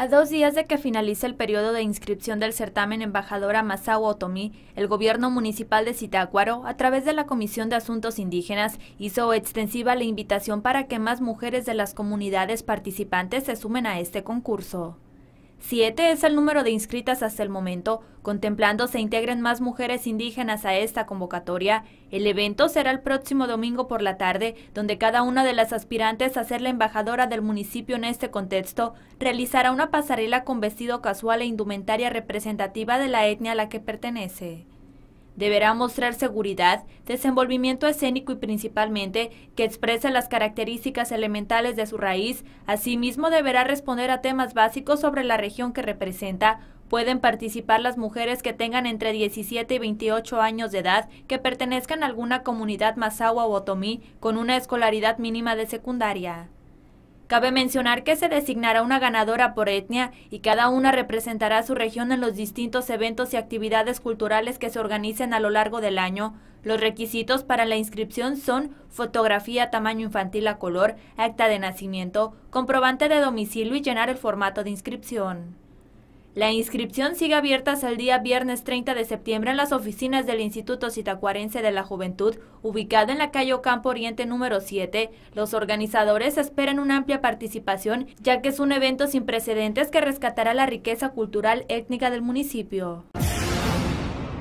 A dos días de que finalice el periodo de inscripción del certamen Embajadora Masao Otomi, el gobierno municipal de Citácuaro, a través de la Comisión de Asuntos Indígenas, hizo extensiva la invitación para que más mujeres de las comunidades participantes se sumen a este concurso. Siete es el número de inscritas hasta el momento. Contemplando se integren más mujeres indígenas a esta convocatoria, el evento será el próximo domingo por la tarde, donde cada una de las aspirantes a ser la embajadora del municipio en este contexto realizará una pasarela con vestido casual e indumentaria representativa de la etnia a la que pertenece. Deberá mostrar seguridad, desenvolvimiento escénico y principalmente que exprese las características elementales de su raíz. Asimismo, deberá responder a temas básicos sobre la región que representa, Pueden participar las mujeres que tengan entre 17 y 28 años de edad, que pertenezcan a alguna comunidad mazahua o otomí, con una escolaridad mínima de secundaria. Cabe mencionar que se designará una ganadora por etnia y cada una representará a su región en los distintos eventos y actividades culturales que se organicen a lo largo del año. Los requisitos para la inscripción son fotografía tamaño infantil a color, acta de nacimiento, comprobante de domicilio y llenar el formato de inscripción. La inscripción sigue abierta hasta el día viernes 30 de septiembre en las oficinas del Instituto Citacuarense de la Juventud, ubicado en la calle Ocampo Oriente número 7. Los organizadores esperan una amplia participación, ya que es un evento sin precedentes que rescatará la riqueza cultural étnica del municipio.